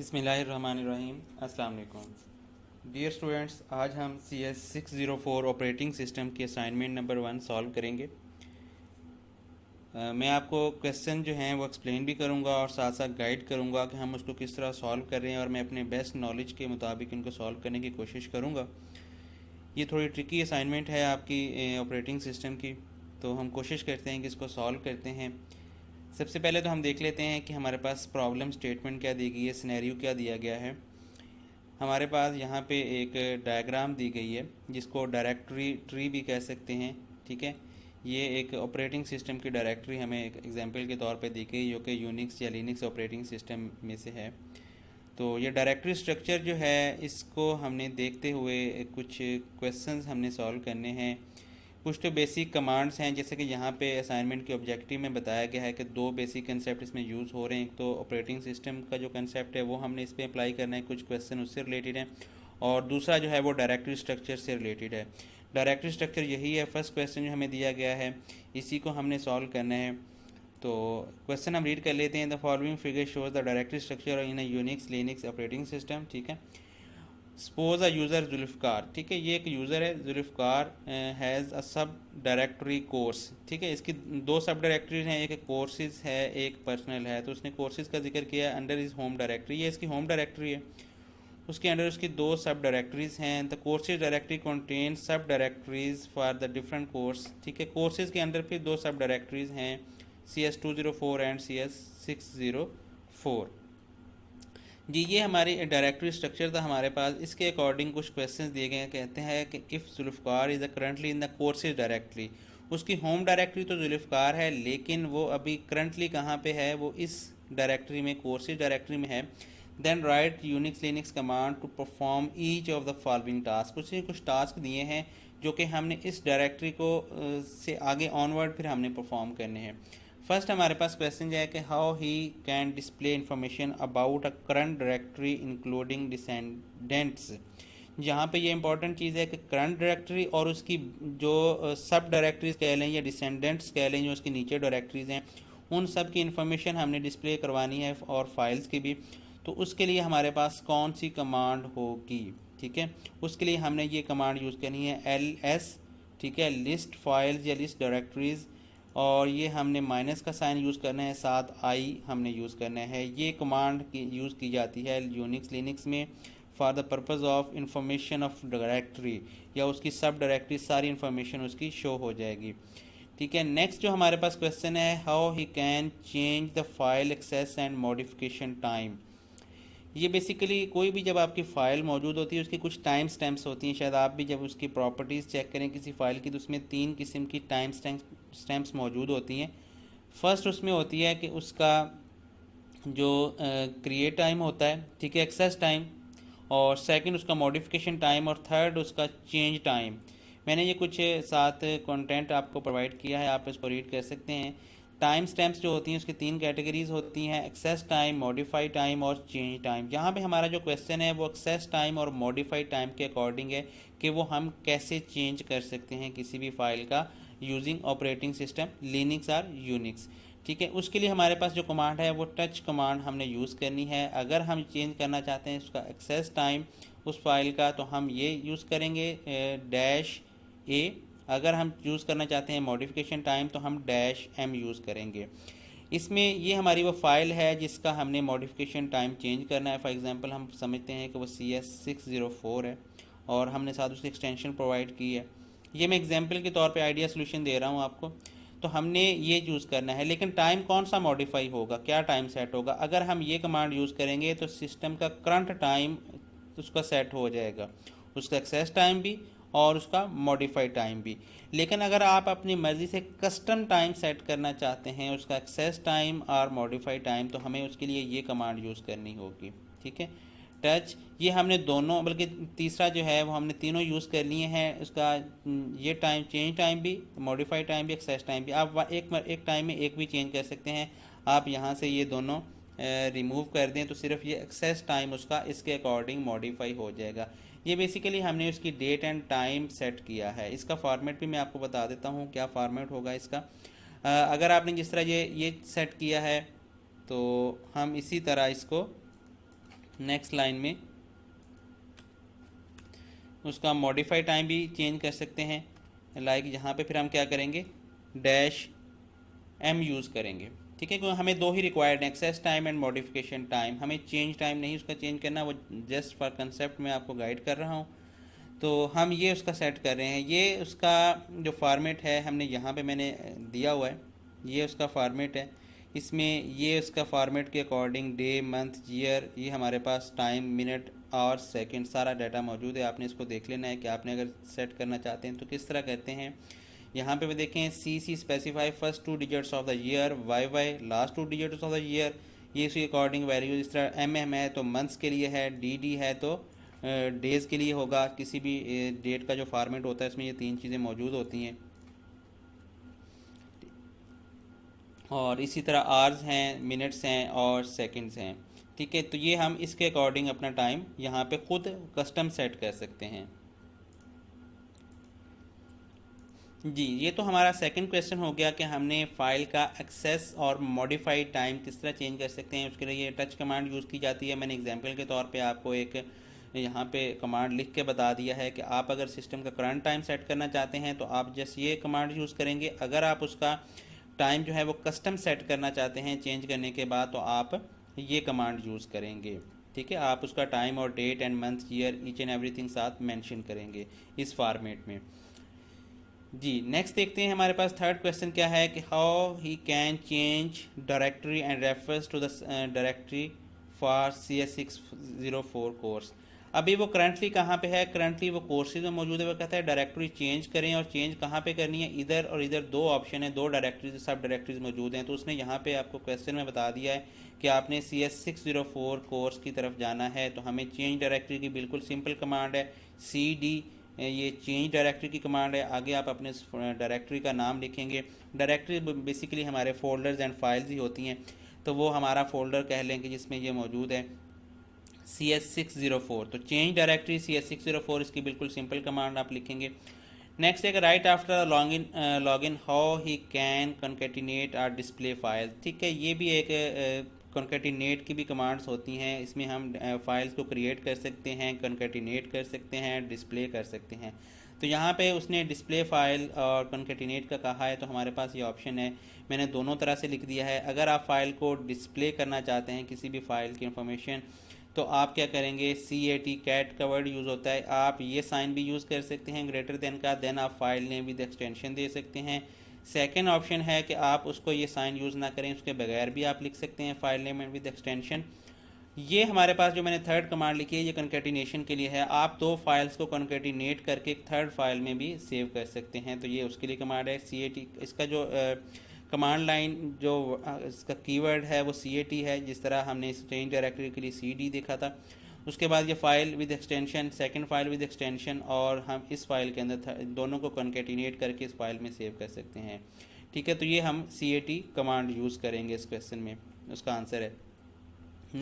बसमीम् dear students आज हम C S six zero four operating system की असाइनमेंट नंबर वन सॉल्व करेंगे आ, uh, मैं आपको क्वेश्चन जो हैं वो एक्सप्लेन भी करूँगा और साथ साथ गाइड करूँगा कि हम उसको किस तरह सॉल्व कर रहे हैं और मैं अपने बेस्ट नॉलेज के मुताबिक इनको सॉल्व करने की कोशिश करूँगा ये थोड़ी ट्रिकी असाइनमेंट है आपकी ऑपरेटिंग uh, सिस्टम की तो हम कोशिश करते हैं कि इसको सॉल्व करते हैं सबसे पहले तो हम देख लेते हैं कि हमारे पास प्रॉब्लम स्टेटमेंट क्या दी गई है सिनेरियो क्या दिया गया है हमारे पास यहाँ पे एक डायग्राम दी गई है जिसको डायरेक्टरी ट्री भी कह सकते हैं ठीक है ये एक ऑपरेटिंग सिस्टम की डायरेक्टरी हमें एक एग्जाम्पल के तौर पे दी गई जो कि यूनिक्स या लिनिक्स ऑपरेटिंग सिस्टम में से है तो ये डायरेक्टरी स्ट्रक्चर जो है इसको हमने देखते हुए कुछ क्वेश्चंस हमने सॉल्व करने हैं कुछ तो बेसिक कमांड्स हैं जैसे कि यहाँ पे असाइनमेंट के ऑब्जेक्टिव में बताया गया है कि दो बेसिक कंसेप्ट इसमें यूज़ हो रहे हैं एक तो ऑपरेटिंग सिस्टम का जो कंसेप्ट है वो हमने इस पर अप्लाई करना है कुछ क्वेश्चन उससे रिलेटेड हैं और दूसरा जो है वो डायरेक्टरी स्ट्रक्चर से रिलेटेड है डायरेक्टरी स्ट्रक्चर यही है फर्स्ट क्वेश्चन जो हमें दिया गया है इसी को हमने सॉल्व करना है तो क्वेश्चन हम रीड कर लेते हैं the following figure shows the directory structure in a Unix Linux operating system ठीक है सपोज अ यूज़र जुल्फ़कार ठीक है ये एक यूज़र है जुल्फ़कार हैज़ अ सब डायरेक्टरी कोर्स ठीक है इसकी दो सब डायरेक्टरीज हैं एक कोर्सेज है एक पर्सनल है तो उसने कोर्सेज का जिक्र किया अंडर इज़ होम डायरेक्टरी ये इसकी होम डायरेक्टरी है उसके अंडर उसकी दो सब डायरेक्टरीज हैं the courses directory contain subdirectories for the different course ठीक है कोर्सेज के अंडर फिर दो सब डायरेक्टरीज हैं C S two zero four and C S six zero four जी ये हमारी डायरेक्टरी स्ट्रक्चर था हमारे पास इसके अकॉर्डिंग कुछ क्वेश्चन दिए गए कहते हैं कि if Zulfikar is currently in the courses directly उसकी होम डायरेक्टरी तो जुल्फकार है लेकिन वो अभी करंटली कहाँ पे है वो इस डायरेक्टरी में कोर्सेज डायरेक्टरी में है then write Unix Linux command to perform each of the following task उसने कुछ टास्क दिए हैं जो कि हमने इस डायरेक्टरी को से आगे ऑनवर्ड फिर हमने परफॉर्म करने हैं फर्स्ट हमारे पास क्वेश्चन है कि how he can display information about a current directory including descendants जहाँ पे ये इंपॉर्टेंट चीज़ है कि करंट डायरेक्टरी और उसकी जो सब डायरेक्टरीज कह लें या डिसेंडेंट्स कह लें जो उसके नीचे डायरेक्टरीज हैं उन सब की इंफॉर्मेशन हमने डिस्प्ले करवानी है और फाइल्स की भी तो उसके लिए हमारे पास कौन सी कमांड होगी ठीक है उसके लिए हमने ये कमांड यूज़ करनी है एल एस ठीक है लिस्ट फाइल्स या लिस्ट डायरेक्टरीज़ और ये हमने माइनस का साइन यूज़ करना है साथ आई हमने यूज़ करना है ये कमांड की यूज़ की जाती है यूनिक्स लिनिक्स में for the purpose of information of directory या उसकी सब डायरेक्टरी सारी इन्फॉर्मेशन उसकी शो हो जाएगी ठीक है नेक्स्ट जो हमारे पास क्वेश्चन है how he can change the file access and modification time ये बेसिकली कोई भी जब आपकी फ़ाइल मौजूद होती है उसकी कुछ टाइम स्टैम्प्स होती हैं शायद आप भी जब उसकी प्रॉपर्टीज़ चेक करें किसी फ़ाइल की तो उसमें तीन किस्म की टाइम स्टैम्प्स मौजूद होती हैं फर्स्ट उसमें होती है कि उसका जो क्रिएट टाइम होता है ठीक है एक्सेस टाइम और सेकंड उसका मॉडिफिकेशन टाइम और थर्ड उसका चेंज टाइम मैंने ये कुछ साथ कंटेंट आपको प्रोवाइड किया है आप इसको रीड कर सकते हैं टाइम स्टैम्प्स जो होती हैं उसकी तीन कैटेगरीज होती हैं एक्सेस टाइम मॉडिफाइड टाइम और चेंज टाइम यहाँ पे हमारा जो क्वेश्चन है वो एक्सेस टाइम और मॉडिफाइड टाइम के अकॉर्डिंग है कि वो हम कैसे चेंज कर सकते हैं किसी भी फाइल का यूजिंग ऑपरेटिंग सिस्टम लिनिक्स और यूनिक्स ठीक है उसके लिए हमारे पास जो कमांड है वो टच कमांड हमने यूज़ करनी है अगर हम चेंज करना चाहते हैं उसका एक्सेस टाइम उस फाइल का तो हम ये यूज़ करेंगे डैश ए अगर हम यूज़ करना चाहते हैं मॉडिफिकेशन टाइम तो हम डैश एम यूज़ करेंगे इसमें ये हमारी वो फाइल है जिसका हमने मॉडिफिकेशन टाइम चेंज करना है फॉर एग्ज़ाम्पल हम समझते हैं कि वो C S six zero four है और हमने साथ उसकी एक्सटेंशन प्रोवाइड की है ये मैं एग्जाम्पल के तौर पे आइडिया सोल्यूशन दे रहा हूँ आपको तो हमने ये यूज़ करना है लेकिन टाइम कौन सा मॉडिफाई होगा क्या टाइम सेट होगा अगर हम ये कमांड यूज़ करेंगे तो सिस्टम का करंट टाइम उसका सेट हो जाएगा उसका एक्सेस टाइम भी और उसका मॉडिफाइड टाइम भी लेकिन अगर आप अपनी मर्ज़ी से कस्टम टाइम सेट करना चाहते हैं उसका एक्सेस टाइम और मॉडिफाई टाइम तो हमें उसके लिए ये कमांड यूज़ करनी होगी ठीक है टच ये हमने दोनों बल्कि तीसरा जो है वो हमने तीनों यूज़ कर लिए हैं उसका ये टाइम चेंज टाइम भी मॉडिफाइड टाइम भी एक्सेस टाइम भी आप एक एक टाइम में एक भी चेंज कर सकते हैं आप यहाँ से ये दोनों रिमूव कर दें तो सिर्फ ये एक्सेस टाइम उसका इसके अकॉर्डिंग मॉडिफाई हो जाएगा ये बेसिकली हमने उसकी डेट एंड टाइम सेट किया है इसका फॉर्मेट भी मैं आपको बता देता हूँ क्या फॉर्मेट होगा इसका आ, अगर आपने जिस तरह ये ये सेट किया है तो हम इसी तरह इसको नेक्स्ट लाइन में उसका मॉडिफाई टाइम भी चेंज कर सकते हैं लाइक like यहाँ पे फिर हम क्या करेंगे डैश एम यूज़ करेंगे ठीक है क्योंकि हमें दो ही रिक्वायर्ड हैं access time and modification time हमें चेंज टाइम नहीं उसका चेंज करना वो जस्ट फॉर कंसेप्ट में आपको गाइड कर रहा हूँ तो हम ये उसका सेट कर रहे हैं ये उसका जो फार्मेट है हमने यहाँ पे मैंने दिया हुआ है ये उसका फार्मेट है इसमें ये उसका फार्मेट के अकॉर्डिंग डे मंथ ईयर ये हमारे पास टाइम मिनट और सेकंड सारा डाटा मौजूद है आपने इसको देख लेना है कि आपने अगर सेट करना चाहते हैं तो किस तरह करते हैं यहाँ पे भी देखें C C specify first two digits of the year Y Y last two digits of the year ये इसके अकॉर्डिंग वैल्यूज इस तरह एम एम है तो मंथ्स के लिए है डी डी है तो डेज़ के लिए होगा किसी भी डेट का जो फार्मेट होता है इसमें ये तीन चीज़ें मौजूद होती हैं और इसी तरह आर्स हैं मिनट्स हैं और सेकेंड्स हैं ठीक है तो ये हम इसके अकॉर्डिंग अपना टाइम यहाँ पे खुद कस्टम सेट कर सकते हैं जी ये तो हमारा सेकंड क्वेश्चन हो गया कि हमने फाइल का एक्सेस और मॉडिफाइड टाइम किस तरह चेंज कर सकते हैं उसके लिए टच कमांड यूज़ की जाती है मैंने एग्जांपल के तौर पे आपको एक यहाँ पे कमांड लिख के बता दिया है कि आप अगर सिस्टम का करंट टाइम सेट करना चाहते हैं तो आप जस्ट ये कमांड यूज़ करेंगे अगर आप उसका टाइम जो है वो कस्टम सेट करना चाहते हैं चेंज करने के बाद तो आप ये कमांड यूज़ करेंगे ठीक है आप उसका टाइम और date and month year each and every साथ मैंशन करेंगे इस फार्मेट में जी नेक्स्ट देखते हैं हमारे पास थर्ड क्वेश्चन क्या है कि how he can change directory and refers to the directory for C S six zero four course अभी वो करंटली कहाँ पे है करंटली वो कोर्सेज में मौजूद है वो कहता है डायरेक्टरी चेंज करें और चेंज कहाँ पे करनी है इधर और इधर दो ऑप्शन है दो डायरेक्टरी सब डायरेक्टरीज मौजूद हैं तो उसने यहाँ पे आपको क्वेश्चन में बता दिया है कि आपने C S six zero four course की तरफ जाना है तो हमें चेंज डायरेक्टरी की बिल्कुल सिंपल कमांड है सी डी ये चेंज डायरेक्टरी की कमांड है आगे आप अपने डायरेक्टरी का नाम लिखेंगे डायरेक्टरी बेसिकली हमारे फोल्डर्स एंड फाइल्स ही होती हैं तो वो हमारा फोल्डर कह लेंगे जिसमें ये मौजूद है C S six zero four तो change directory C S six zero four इसकी बिल्कुल सिंपल कमांड आप लिखेंगे नेक्स्ट एक right after log in log in how he can concatenate or display file ठीक है ये भी एक uh, कॉन्केटिनेट की भी कमांड्स होती हैं इसमें हम फाइल्स को क्रिएट कर सकते हैं कॉन्केटिनेट कर सकते हैं डिस्प्ले कर सकते हैं तो यहाँ पे उसने डिस्प्ले फाइल और कॉन्केटिनेट का कहा है तो हमारे पास ये ऑप्शन है मैंने दोनों तरह से लिख दिया है अगर आप फाइल को डिस्प्ले करना चाहते हैं किसी भी फाइल की इंफॉर्मेशन तो आप क्या करेंगे सी ए टी कैट का वर्ड यूज़ होता है आप ये साइन भी यूज़ कर सकते हैं ग्रेटर देन का देन आप फाइल ने विद एक्सटेंशन दे सकते हैं सेकेंड ऑप्शन है कि आप उसको ये साइन यूज़ ना करें उसके बगैर भी आप लिख सकते हैं file name and with extension ये हमारे पास जो मैंने थर्ड कमांड लिखी है ये कंकेटिनेशन के लिए है आप दो फाइल्स को कंकेटिनेट करके एक थर्ड फाइल में भी सेव कर सकते हैं तो ये उसके लिए कमांड है सी ए टी इसका जो कमांड लाइन जो इसका कीवर्ड है वो सी ए टी है जिस तरह हमने स्ट्रेंज डायरेक्टरी के लिए सी डी देखा था उसके बाद ये file with extension second file with extension और हम इस फाइल के अंदर दोनों को कंकेटिनेट करके इस फाइल में सेव कर सकते हैं ठीक है तो ये हम C A T command use करेंगे इस क्वेश्चन में उसका आंसर है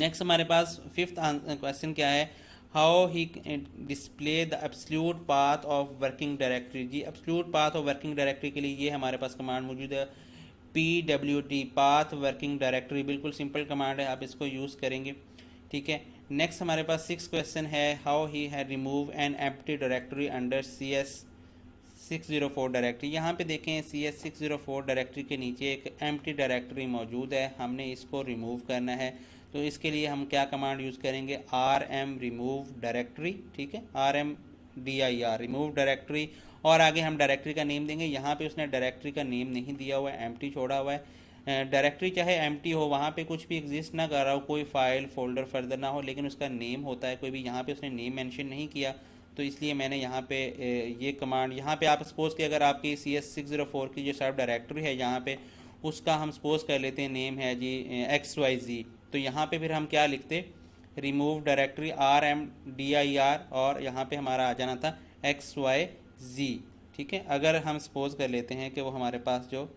नेक्स्ट हमारे पास फिफ्थ क्वेश्चन क्या है how he display the absolute path of working directory जी absolute path of working directory के लिए ये हमारे पास कमांड मौजूद है P W T path working directory बिल्कुल सिंपल कमांड है आप इसको यूज़ करेंगे ठीक है नेक्स्ट हमारे पास सिक्स क्वेश्चन है how he had remove an empty directory under C S six zero four directory यहाँ पे देखें C S six zero four directory के नीचे एक एम्प्टी डायरेक्टरी मौजूद है हमने इसको रिमूव करना है तो इसके लिए हम क्या कमांड यूज़ करेंगे आर एम रिमूव डायरेक्टरी ठीक है R M D I R remove directory और आगे हम डायरेक्टरी का नेम देंगे यहाँ पे उसने डायरेक्टरी का नेम नहीं दिया हुआ है टी छोड़ा हुआ है डायरेक्टरी चाहे एम हो वहाँ पे कुछ भी एग्जिस्ट ना कर रहा हो कोई फाइल फोल्डर फर्दर ना हो लेकिन उसका नेम होता है कोई भी यहाँ पे उसने नेम मेंशन नहीं किया तो इसलिए मैंने यहाँ पे ये कमांड यहाँ पे आप सपोज कि अगर आपकी C S six zero four की जो सब डायरेक्टरी है यहाँ पे उसका हम सपोज कर लेते हैं नेम है जी एक्स वाई जी तो यहाँ पे फिर हम क्या लिखते remove directory R M D I R और यहाँ पे हमारा आ जाना था एक्स वाई जी ठीक है अगर हम सपोज कर लेते हैं कि वो हमारे पास जो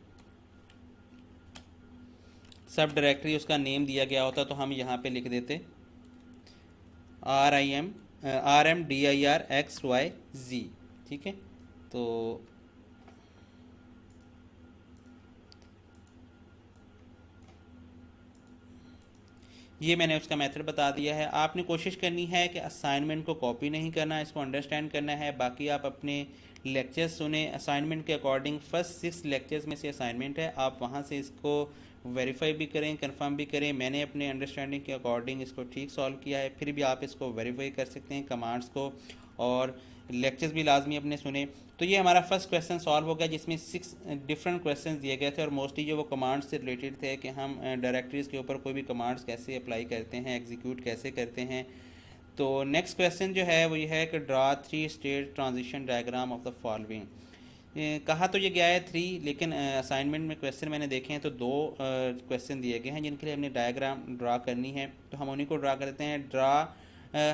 सब डायरेक्टरी उसका नेम दिया गया होता तो हम यहाँ पे लिख देते R I M R M D I R X Y G ठीक है तो ये मैंने उसका मेथड बता दिया है आपने कोशिश करनी है कि असाइनमेंट को कॉपी नहीं करना इसको अंडरस्टैंड करना है बाकी आप अपने लेक्चर्स सुने असाइनमेंट के अकॉर्डिंग फर्स्ट सिक्स लेक्चर्स में से असाइनमेंट है आप वहाँ से इसको वेरीफाई भी करें कंफर्म भी करें मैंने अपने अंडरस्टैंडिंग के अकॉर्डिंग इसको ठीक सॉल्व किया है फिर भी आप इसको वेरीफाई कर सकते हैं कमांड्स को और लेक्चर्स भी लाजमी अपने सुने तो ये हमारा फर्स्ट क्वेश्चन सॉल्व हो गया जिसमें सिक्स डिफरेंट क्वेश्चन दिए गए थे और मोस्टली जो वो कमांड्स से रिलेटेड थे कि हम डायरेक्टरीज के ऊपर कोई भी कमांड्स कैसे अप्लाई करते हैं एग्जीक्यूट कैसे करते हैं तो नेक्स्ट क्वेश्चन जो है वो ये है कि draw three state transition diagram of the following कहा तो ये गया है थ्री लेकिन असाइनमेंट में क्वेश्चन मैंने देखे हैं तो दो क्वेश्चन दिए गए हैं जिनके लिए हमने डायग्राम ड्रा करनी है तो हम उन्हीं को ड्रा करते हैं ड्रा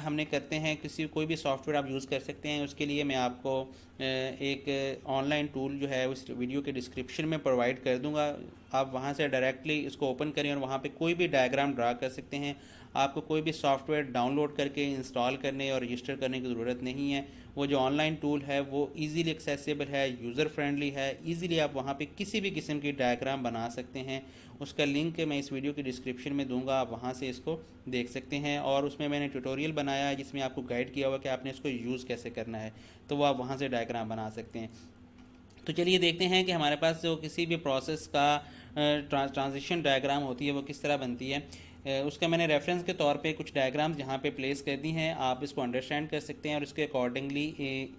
हमने करते हैं किसी कोई भी सॉफ्टवेयर आप यूज़ कर सकते हैं उसके लिए मैं आपको एक ऑनलाइन टूल जो है उस वीडियो के डिस्क्रिप्शन में प्रोवाइड कर दूंगा आप वहां से डायरेक्टली इसको ओपन करें और वहां पे कोई भी डायग्राम ड्रा कर सकते हैं आपको कोई भी सॉफ्टवेयर डाउनलोड करके इंस्टॉल करने और रजिस्टर करने की ज़रूरत नहीं है वो जो ऑनलाइन टूल है वो इजीली एक्सेसिबल है यूज़र फ्रेंडली है ईज़िली आप वहाँ पे किसी भी किस्म की डायग्राम बना सकते हैं उसका लिंक मैं इस वीडियो की डिस्क्रिप्शन में दूंगा आप वहाँ से इसको देख सकते हैं और उसमें मैंने ट्यूटोरियल बनाया है जिसमें आपको गाइड किया हुआ कि आपने इसको यूज़ कैसे करना है तो वो आप वहाँ से डायग्राम बना सकते हैं तो चलिए देखते हैं कि हमारे पास जो किसी भी प्रोसेस का ट्रांजिशन डायग्राम होती है वो किस तरह बनती है उसका मैंने रेफरेंस के तौर पे कुछ डायग्राम्स यहाँ पे प्लेस कर दी हैं आप इसको अंडरस्टैंड कर सकते हैं और इसके अकॉर्डिंगली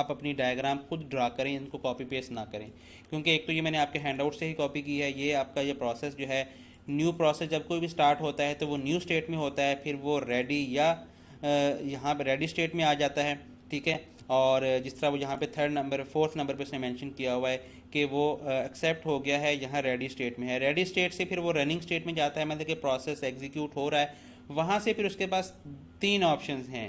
आप अपनी डायग्राम खुद ड्रा करें इनको कॉपी पेस्ट ना करें क्योंकि एक तो ये मैंने आपके हैंड आउट से ही कॉपी की है ये आपका ये प्रोसेस जो है न्यू प्रोसेस जब कोई भी स्टार्ट होता है तो वो न्यू स्टेट में होता है फिर वो रेडी या यहाँ पर रेडी स्टेट में आ जाता है ठीक है और जिस तरह वो यहाँ पे थर्ड नंबर फोर्थ नंबर पे उसने मेंशन किया हुआ है कि वो एक्सेप्ट हो गया है यहाँ रेडी स्टेट में है रेडी स्टेट से फिर वो रनिंग स्टेट में जाता है मतलब कि प्रोसेस एग्जीक्यूट हो रहा है वहाँ से फिर उसके पास तीन ऑप्शन हैं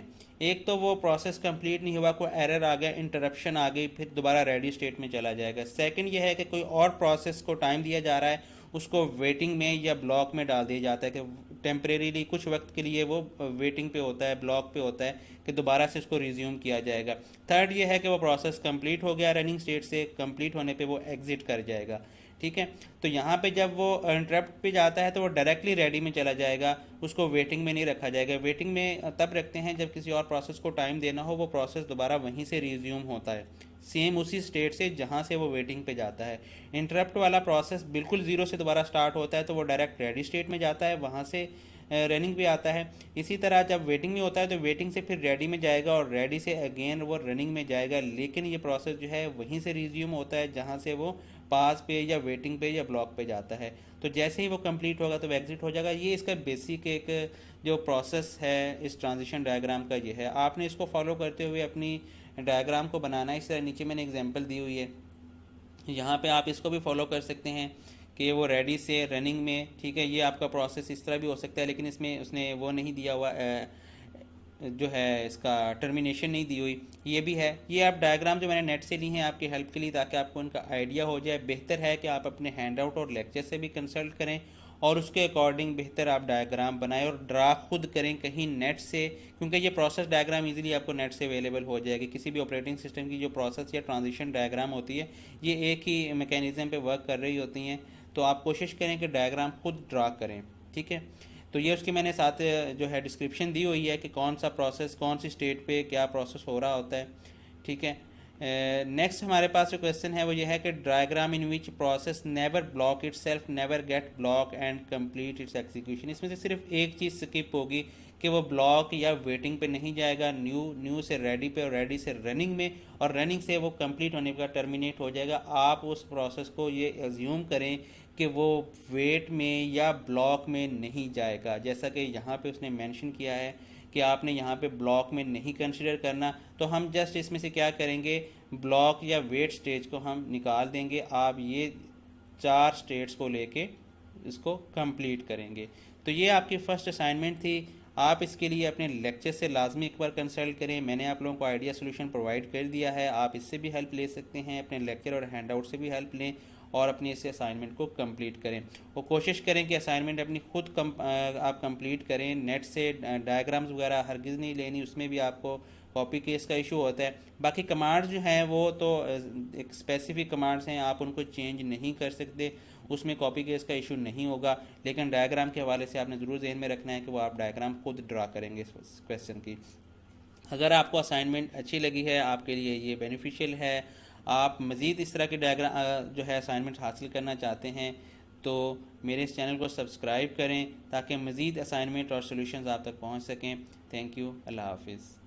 एक तो वो प्रोसेस कंप्लीट नहीं हुआ कोई एरर आ गया इंटरप्शन आ गई फिर दोबारा रेडी स्टेट में चला जाएगा सेकंड ये है कि कोई और प्रोसेस को टाइम दिया जा रहा है उसको वेटिंग में या ब्लॉक में डाल दिया जाता है कि टेम्परेरीली कुछ वक्त के लिए वो वेटिंग पे होता है ब्लॉक पे होता है कि दोबारा से उसको रिज्यूम किया जाएगा थर्ड ये है कि वो प्रोसेस कंप्लीट हो गया रनिंग स्टेट से कंप्लीट होने पे वो एग्ज़िट कर जाएगा ठीक है तो यहाँ पे जब वो इंटरप्ट पे जाता है तो वो डायरेक्टली रेडी में चला जाएगा उसको वेटिंग में नहीं रखा जाएगा वेटिंग में तब रखते हैं जब किसी और प्रोसेस को टाइम देना हो वो प्रोसेस दोबारा वहीं से रिज्यूम होता है सेम उसी स्टेट से जहाँ से वो वेटिंग पे जाता है इंटरप्ट वाला प्रोसेस बिल्कुल ज़ीरो से दोबारा स्टार्ट होता है तो वो डायरेक्ट रेडी स्टेट में जाता है वहाँ से रनिंग पे आता है इसी तरह जब वेटिंग में होता है तो वेटिंग से फिर रेडी में जाएगा और रेडी से अगेन वो रनिंग में जाएगा लेकिन ये प्रोसेस जो है वहीं से रिज्यूम होता है जहाँ से वो पास पे या वेटिंग पे या ब्लॉक पे जाता है तो जैसे ही वो कंप्लीट होगा तो वो एग्ज़िट हो जाएगा ये इसका बेसिक एक जो प्रोसेस है इस ट्रांजिशन डायग्राम का ये है आपने इसको फॉलो करते हुए अपनी डायग्राम को बनाना है इस तरह नीचे मैंने एग्जाम्पल दी हुई है यहाँ पे आप इसको भी फॉलो कर सकते हैं कि वो रेडी से रनिंग में ठीक है ये आपका प्रोसेस इस तरह भी हो सकता है लेकिन इसमें उसने वो नहीं दिया हुआ जो है इसका टर्मिनेशन नहीं दी हुई ये भी है ये आप डायग्राम जो मैंने नेट से ली हैं आपकी हेल्प के लिए ताकि आपको उनका आइडिया हो जाए बेहतर है कि आप अपने हैंड आउट और लेक्चर से भी कंसल्ट करें और उसके अकॉर्डिंग बेहतर आप डायग्राम बनाएं और ड्रा खुद करें कहीं नेट से क्योंकि ये प्रोसेस डायग्राम इजीली आपको नेट से अवेलेबल हो जाएगी किसी भी ऑपरेटिंग सिस्टम की जो प्रोसेस या ट्रांजिशन डायग्राम होती है ये एक ही मैकेनिज्म पे वर्क कर रही होती हैं तो आप कोशिश करें कि डायग्राम खुद ड्रा करें ठीक है तो ये उसकी मैंने साथ जो है डिस्क्रिप्शन दी हुई है कि कौन सा प्रोसेस कौन सी स्टेट पर क्या प्रोसेस हो रहा होता है ठीक है नेक्स्ट uh, हमारे पास जो क्वेश्चन है वो ये है कि diagram in which process never block itself never get block and complete its execution इसमें से सिर्फ एक चीज़ स्किप होगी कि वो ब्लॉक या वेटिंग पे नहीं जाएगा न्यू न्यू से रेडी पे और रेडी से रनिंग में और रनिंग से वो कंप्लीट होने का टर्मिनेट हो जाएगा आप उस प्रोसेस को ये एज्यूम करें कि वो वेट में या ब्लॉक में नहीं जाएगा जैसा कि यहाँ पे उसने मेंशन किया है कि आपने यहाँ पे ब्लॉक में नहीं कंसिडर करना तो हम जस्ट इसमें से क्या करेंगे ब्लॉक या वेट स्टेज को हम निकाल देंगे आप ये चार स्टेट्स को लेके इसको कंप्लीट करेंगे तो ये आपकी फ़र्स्ट असाइनमेंट थी आप इसके लिए अपने लेक्चर से लाजमी एक बार कंसल्ट करें मैंने आप लोगों को आइडिया सोल्यूशन प्रोवाइड कर दिया है आप इससे भी हेल्प ले सकते हैं अपने लेक्चर और हैंड आउट से भी हेल्प लें और अपनी इस असाइनमेंट को कंप्लीट करें और कोशिश करें कि असाइनमेंट अपनी खुद कम, आप कंप्लीट करें नेट से डायग्राम्स वगैरह हरगिज़ नहीं लेनी उसमें भी आपको कॉपी केस का इशू होता है बाकी कमांड्स जो हैं वो तो एक स्पेसिफिक कमांड्स हैं आप उनको चेंज नहीं कर सकते उसमें कॉपी केस का इशू नहीं होगा लेकिन डायग्राम के हवाले से आपने ज़रूर जहन में रखना है कि वो आप डायग्राम खुद ड्रा करेंगे इस क्वेश्चन की अगर आपको असाइनमेंट अच्छी लगी है आपके लिए ये बेनिफिशियल है आप मज़ीद इस तरह के डायग्राम जो है असाइनमेंट हासिल करना चाहते हैं तो मेरे इस चैनल को सब्सक्राइब करें ताकि मज़ीद असाइनमेंट और सोल्यूशन आप तक पहुँच सकें थैंक यू अल्लाह हाफिज़